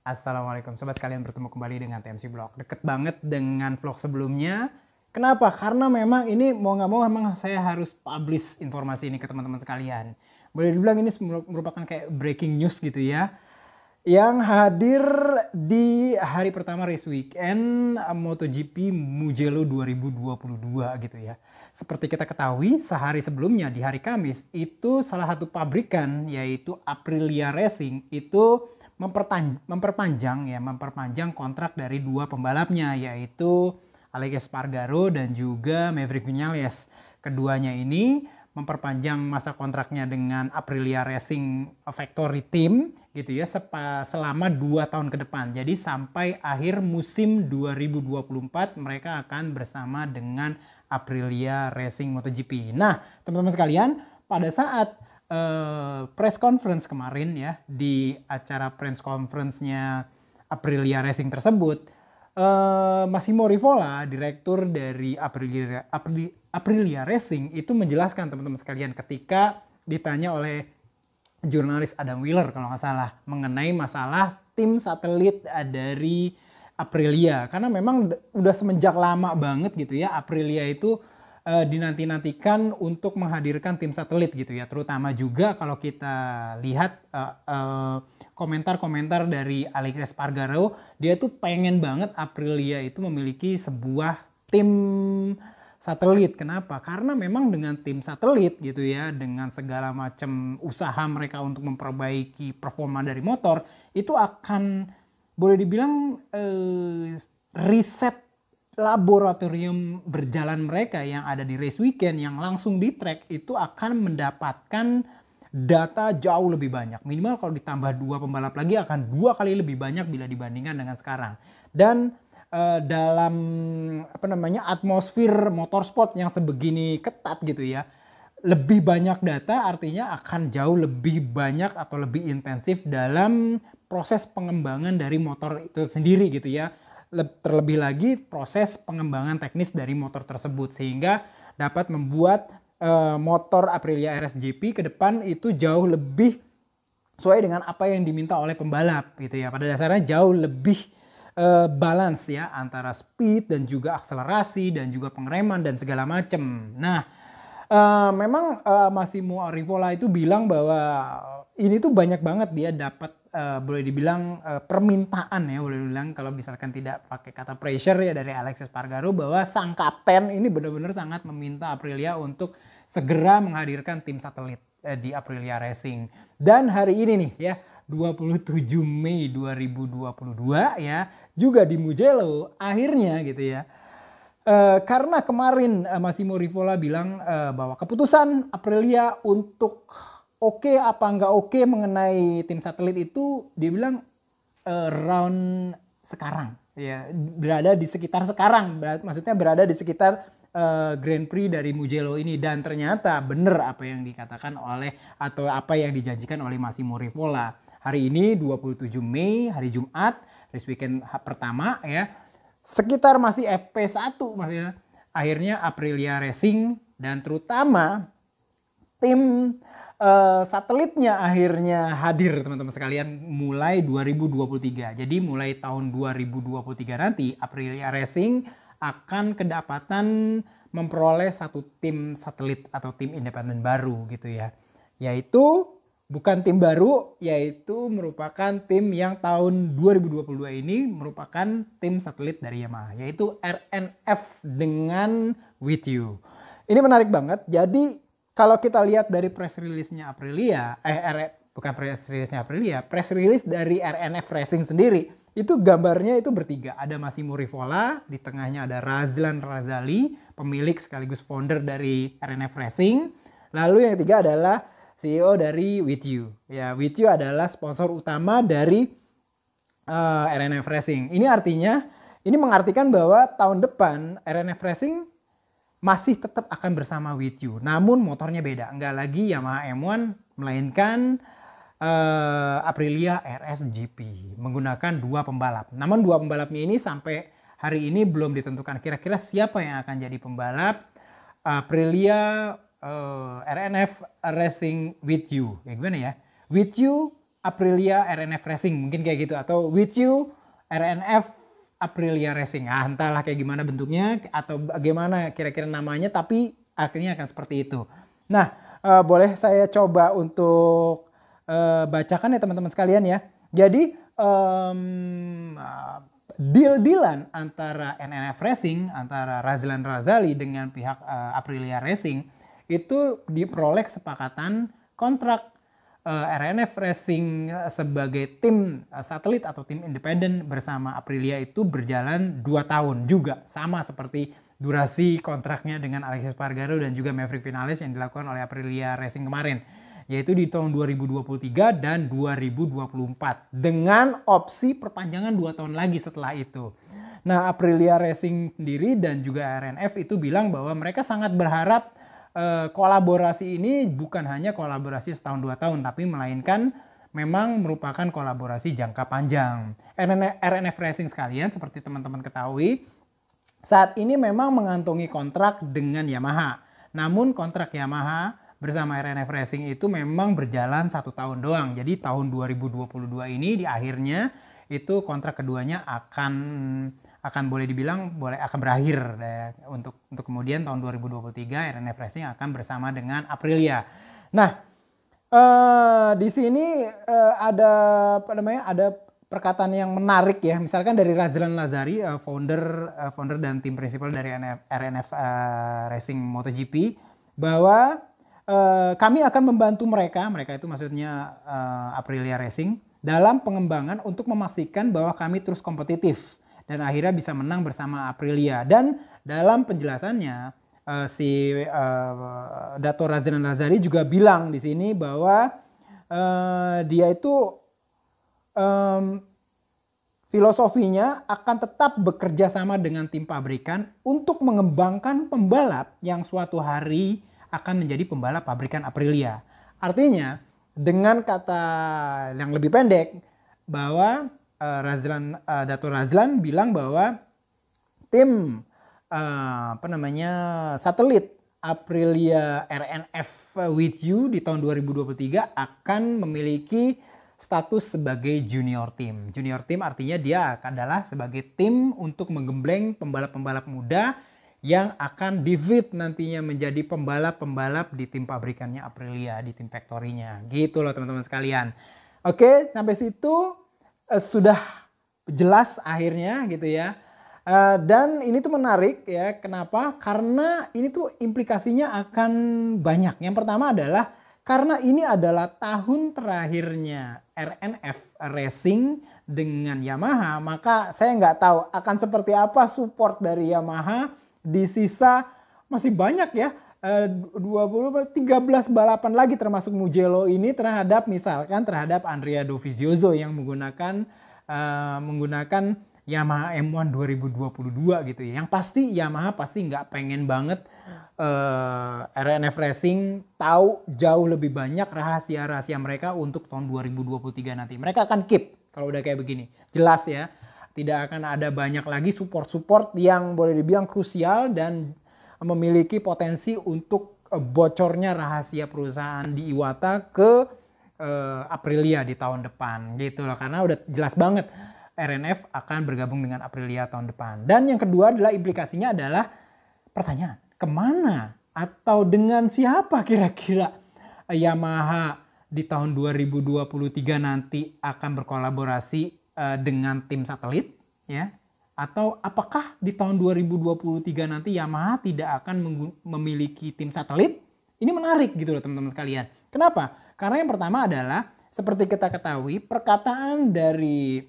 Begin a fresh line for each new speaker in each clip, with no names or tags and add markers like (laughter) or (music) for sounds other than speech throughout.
Assalamualaikum sobat sekalian bertemu kembali dengan TMC Blog. Deket banget dengan vlog sebelumnya. Kenapa? Karena memang ini mau gak mau memang saya harus publish informasi ini ke teman-teman sekalian. Boleh dibilang ini merupakan kayak breaking news gitu ya. Yang hadir di hari pertama race weekend MotoGP Mugello 2022 gitu ya. Seperti kita ketahui sehari sebelumnya di hari Kamis itu salah satu pabrikan yaitu Aprilia Racing itu memperpanjang ya memperpanjang kontrak dari dua pembalapnya yaitu Alex Espargaro dan juga Maverick Vinales. Keduanya ini memperpanjang masa kontraknya dengan Aprilia Racing Factory Team gitu ya selama 2 tahun ke depan. Jadi sampai akhir musim 2024 mereka akan bersama dengan Aprilia Racing MotoGP. Nah, teman-teman sekalian, pada saat Eh, press conference kemarin ya di acara press conference-nya Aprilia Racing tersebut, uh, Massimo Rivola, direktur dari Aprilia, Aprilia, Aprilia Racing itu menjelaskan teman-teman sekalian ketika ditanya oleh jurnalis Adam Wheeler kalau nggak salah mengenai masalah tim satelit eh, dari Aprilia karena memang udah semenjak lama banget gitu ya Aprilia itu uh, dinanti-nantikan untuk menghadirkan tim satelit gitu ya. Terutama juga kalau kita lihat eh, eh, komentar-komentar uh, uh, dari Alex Espargaro, dia tuh pengen banget Aprilia itu memiliki sebuah tim satelit. Kenapa? Karena memang dengan tim satelit gitu ya, dengan segala macam usaha mereka untuk memperbaiki performa dari motor, itu akan boleh dibilang uh, riset laboratorium berjalan mereka yang ada di race weekend yang langsung di track itu akan mendapatkan data jauh lebih banyak. Minimal kalau ditambah dua pembalap lagi akan dua kali lebih banyak bila dibandingkan dengan sekarang. Dan uh, dalam apa namanya atmosfer motorsport yang sebegini ketat gitu ya. Lebih banyak data artinya akan jauh lebih banyak atau lebih intensif dalam proses pengembangan dari motor itu sendiri gitu ya terlebih lagi proses pengembangan teknis dari motor tersebut sehingga dapat membuat eh, motor Aprilia RS GP ke depan itu jauh lebih sesuai dengan apa yang diminta oleh pembalap gitu ya. Pada dasarnya jauh lebih uh, balance ya antara speed dan juga akselerasi dan juga pengereman dan segala macam. Nah, uh, memang uh, Massimo Arrivola itu bilang bahwa ini tuh banyak banget dia dapat uh, boleh dibilang uh, permintaan ya boleh dibilang kalau misalkan tidak pakai kata pressure ya dari Alexis Pargaro bahwa sang kapten ini benar-benar sangat meminta Aprilia untuk segera menghadirkan tim satelit eh, di Aprilia Racing. Dan hari ini nih ya 27 Mei 2022 ya juga di Mugello akhirnya gitu ya. Uh, karena kemarin uh, Massimo Rivola bilang uh, bahwa keputusan Aprilia untuk oke okay apa nggak oke okay mengenai tim satelit itu dia bilang uh, round sekarang ya berada di sekitar sekarang Ber maksudnya berada di sekitar uh, Grand Prix dari Mugello ini dan ternyata benar apa yang dikatakan oleh atau apa yang dijanjikan oleh Massimo Rivola hari ini 27 Mei hari Jumat race weekend pertama ya sekitar masih FP1 maksudnya akhirnya Aprilia Racing dan terutama tim Eh, satelitnya akhirnya hadir teman-teman sekalian mulai 2023. Jadi mulai tahun 2023 nanti Aprilia Racing akan kedapatan memperoleh satu tim satelit atau tim independen baru gitu ya. Yaitu bukan tim baru, yaitu merupakan tim yang tahun 2022 ini merupakan tim satelit dari Yamaha, yaitu RNF dengan With You. Ini menarik banget. Jadi kalau kita lihat dari press release-nya Aprilia, eh R, bukan press release-nya Aprilia, press release dari RNF Racing sendiri, itu gambarnya itu bertiga. Ada Massimo Rivola, di tengahnya ada Razlan Razali, pemilik sekaligus founder dari RNF Racing. Lalu yang ketiga adalah CEO dari With You. Ya, With You adalah sponsor utama dari uh, eh, RNF Racing. Ini artinya ini mengartikan bahwa tahun depan RNF Racing masih tetap akan bersama with you. Namun motornya beda, nggak lagi Yamaha M1 melainkan uh, Aprilia RS GP menggunakan dua pembalap. Namun dua pembalapnya ini sampai hari ini belum ditentukan kira-kira siapa yang akan jadi pembalap Aprilia uh, eh, RNF Racing with you. Ya gimana ya? With you Aprilia RNF Racing mungkin kayak gitu atau with you RNF Aprilia Racing. Ah, entahlah kayak gimana bentuknya atau bagaimana kira-kira namanya tapi akhirnya akan seperti itu. Nah, uh, boleh saya coba untuk uh, bacakan ya teman-teman sekalian ya. Jadi um, deal-dealan antara NNF Racing, antara Razlan Razali dengan pihak uh, Aprilia Racing itu diperoleh kesepakatan kontrak uh, eh, RNF Racing eh, sebagai tim uh, satelit atau tim independen bersama Aprilia itu berjalan 2 tahun juga sama seperti durasi kontraknya dengan Alexis Pargaro dan juga Maverick Vinales yang dilakukan oleh Aprilia Racing kemarin yaitu di tahun 2023 dan 2024 dengan opsi perpanjangan 2 tahun lagi setelah itu. Nah, Aprilia Racing sendiri dan juga RNF itu bilang bahwa mereka sangat berharap Eh, kolaborasi ini bukan hanya kolaborasi setahun dua tahun, tapi melainkan memang merupakan kolaborasi jangka panjang. RNF Racing sekalian, seperti teman-teman ketahui, saat ini memang mengantongi kontrak dengan Yamaha. Namun kontrak Yamaha bersama RNF Racing itu memang berjalan satu tahun doang. Jadi tahun 2022 ini di akhirnya itu kontrak keduanya akan akan boleh dibilang boleh akan berakhir ya, untuk untuk kemudian tahun 2023 RNF Racing akan bersama dengan Aprilia. Nah, eh, di sini eh, ada apa namanya? ada perkataan yang menarik ya. Misalkan dari Razlan Lazari, eh, founder eh, founder dan tim prinsipal dari RNF, RNF eh, Racing MotoGP bahwa eh, kami akan membantu mereka, mereka itu maksudnya eh, Aprilia Racing dalam pengembangan untuk memastikan bahwa kami terus kompetitif dan akhirnya bisa menang bersama Aprilia. Dan dalam penjelasannya uh, si uh, Dato Razan Razali juga bilang di sini bahwa uh, dia itu um, filosofinya akan tetap bekerja sama dengan tim pabrikan untuk mengembangkan pembalap yang suatu hari akan menjadi pembalap pabrikan Aprilia. Artinya, dengan kata yang lebih pendek, bahwa Eh, Razlan uh, eh, Dato Razlan bilang bahwa tim uh, apa namanya satelit Aprilia RNF with you di tahun 2023 akan memiliki status sebagai junior team. Junior team artinya dia adalah sebagai tim untuk menggembleng pembalap-pembalap muda yang akan divit nantinya menjadi pembalap-pembalap di tim pabrikannya Aprilia, di tim factory-nya. Gitu loh teman-teman sekalian. Oke, sampai situ uh, sudah jelas akhirnya gitu ya. Uh, dan ini tuh menarik ya, kenapa? Karena ini tuh implikasinya akan banyak. Yang pertama adalah karena ini adalah tahun terakhirnya RNF Racing dengan Yamaha, maka saya nggak tahu akan seperti apa support dari Yamaha di sisa masih banyak ya 20 eh, 13 balapan lagi termasuk Mugello ini terhadap misalkan terhadap Andrea Dovizioso yang menggunakan uh, menggunakan Yamaha M1 2022 gitu ya. Yang pasti Yamaha pasti nggak pengen banget uh, eh, RNF Racing tahu jauh lebih banyak rahasia-rahasia mereka untuk tahun 2023 nanti. Mereka akan keep kalau udah kayak begini. Jelas ya. Tidak akan ada banyak lagi support-support yang boleh dibilang krusial dan memiliki potensi untuk eh, bocornya rahasia perusahaan di Iwata ke uh, Aprilia di tahun depan gitu loh karena udah jelas banget RNF akan bergabung dengan Aprilia tahun depan. Dan yang kedua adalah implikasinya adalah pertanyaan, kemana atau dengan siapa kira-kira Yamaha di tahun 2023 nanti akan berkolaborasi uh, dengan tim satelit ya atau apakah di tahun 2023 nanti Yamaha tidak akan memiliki tim satelit? Ini menarik gitu loh teman-teman sekalian. Kenapa? Karena yang pertama adalah seperti kita ketahui perkataan dari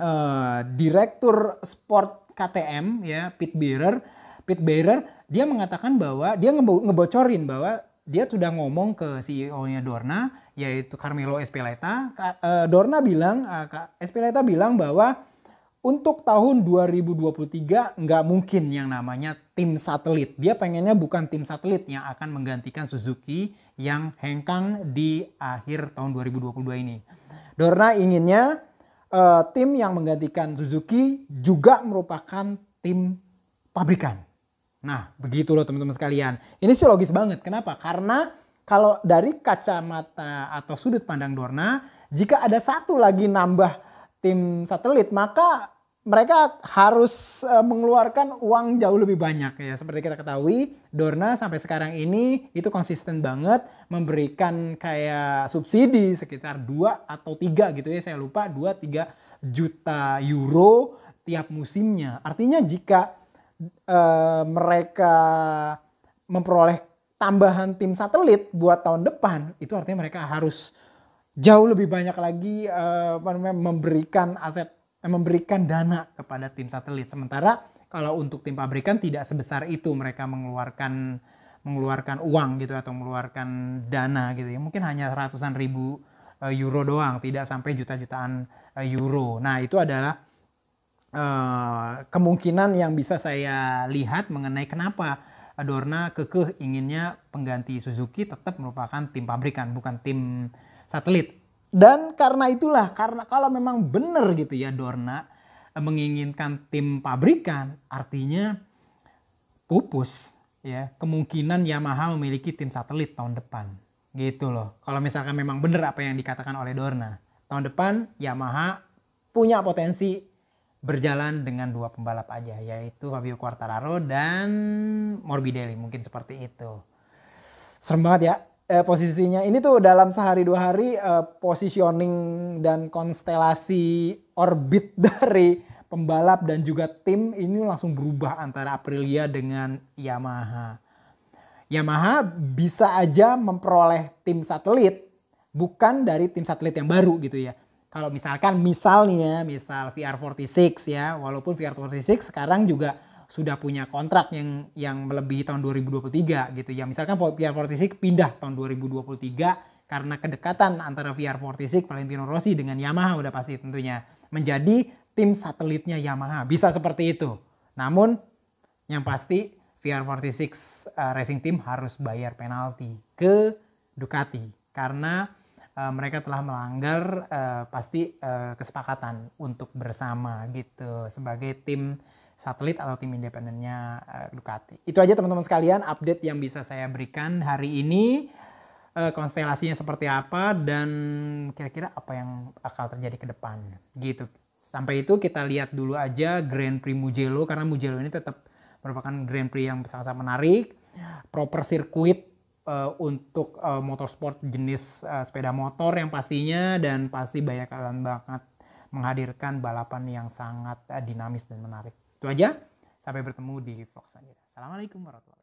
uh, direktur sport KTM ya Pit Bearer, Pit Bearer dia mengatakan bahwa dia ngebocorin bahwa dia sudah ngomong ke CEO-nya Dorna yaitu Carmelo Espeleta. Eh, Dorna bilang eh, Espeleta bilang bahwa untuk tahun 2023 nggak mungkin yang namanya tim satelit. Dia pengennya bukan tim satelit yang akan menggantikan Suzuki yang hengkang di akhir tahun 2022 ini. Dorna inginnya uh, tim yang menggantikan Suzuki juga merupakan tim pabrikan. Nah, begitu loh teman-teman sekalian. Ini sih logis banget. Kenapa? Karena kalau dari kacamata atau sudut pandang Dorna, jika ada satu lagi nambah tim satelit, maka mereka harus eh, mengeluarkan uang jauh lebih banyak ya. Seperti kita ketahui, Dorna sampai sekarang ini itu konsisten banget memberikan kayak subsidi sekitar 2 atau 3 gitu ya, saya lupa 2 3 juta euro tiap musimnya. Artinya jika uh, mereka memperoleh tambahan tim satelit buat tahun depan, itu artinya mereka harus jauh lebih banyak lagi uh, memberikan aset Eh, memberikan dana kepada tim satelit. Sementara kalau untuk tim pabrikan tidak sebesar itu mereka mengeluarkan mengeluarkan uang gitu atau mengeluarkan dana gitu ya. Mungkin hanya ratusan ribu eh, euro doang, tidak sampai juta-jutaan eh, euro. Nah, itu adalah uh, kemungkinan yang bisa saya lihat mengenai kenapa Adorna kekeh inginnya pengganti Suzuki tetap merupakan tim pabrikan bukan tim satelit dan karena itulah, karena kalau memang benar gitu ya Dorna menginginkan tim pabrikan, artinya pupus ya. Kemungkinan Yamaha memiliki tim satelit tahun depan. Gitu loh. Kalau misalkan memang benar apa yang dikatakan oleh Dorna. Tahun depan Yamaha punya potensi berjalan dengan dua pembalap aja yaitu Fabio Quartararo dan Morbidelli mungkin seperti itu. Serem banget ya eh, posisinya ini tuh dalam sehari dua hari eh, positioning dan konstelasi orbit (laughs) dari pembalap dan juga tim ini langsung berubah antara Aprilia dengan Yamaha. Yamaha bisa aja memperoleh tim satelit bukan dari tim satelit yang baru gitu ya. Kalau misalkan misalnya misal VR46 ya, walaupun VR46 sekarang juga sudah punya kontrak yang yang melebihi tahun 2023 gitu ya. Misalkan VR46 pindah tahun 2023 karena kedekatan antara VR46 Valentino Rossi dengan Yamaha udah pasti tentunya menjadi tim satelitnya Yamaha. Bisa seperti itu. Namun yang pasti VR46 uh, eh, Racing Team harus bayar penalti ke Ducati karena uh, mereka telah melanggar uh, pasti uh, kesepakatan untuk bersama gitu sebagai tim satelit atau tim independennya uh, Ducati. Itu aja teman-teman sekalian update yang bisa saya berikan hari ini. Uh, konstelasinya seperti apa dan kira-kira apa yang akan terjadi ke depan gitu. Sampai itu kita lihat dulu aja Grand Prix Mugello karena Mugello ini tetap merupakan Grand Prix yang sangat-sangat menarik, proper sirkuit uh, untuk uh, motorsport jenis uh, sepeda motor yang pastinya dan pasti banyak kalian banget menghadirkan balapan yang sangat uh, dinamis dan menarik. Itu aja. Sampai bertemu di vlog selanjutnya. Assalamualaikum warahmatullahi wabarakatuh.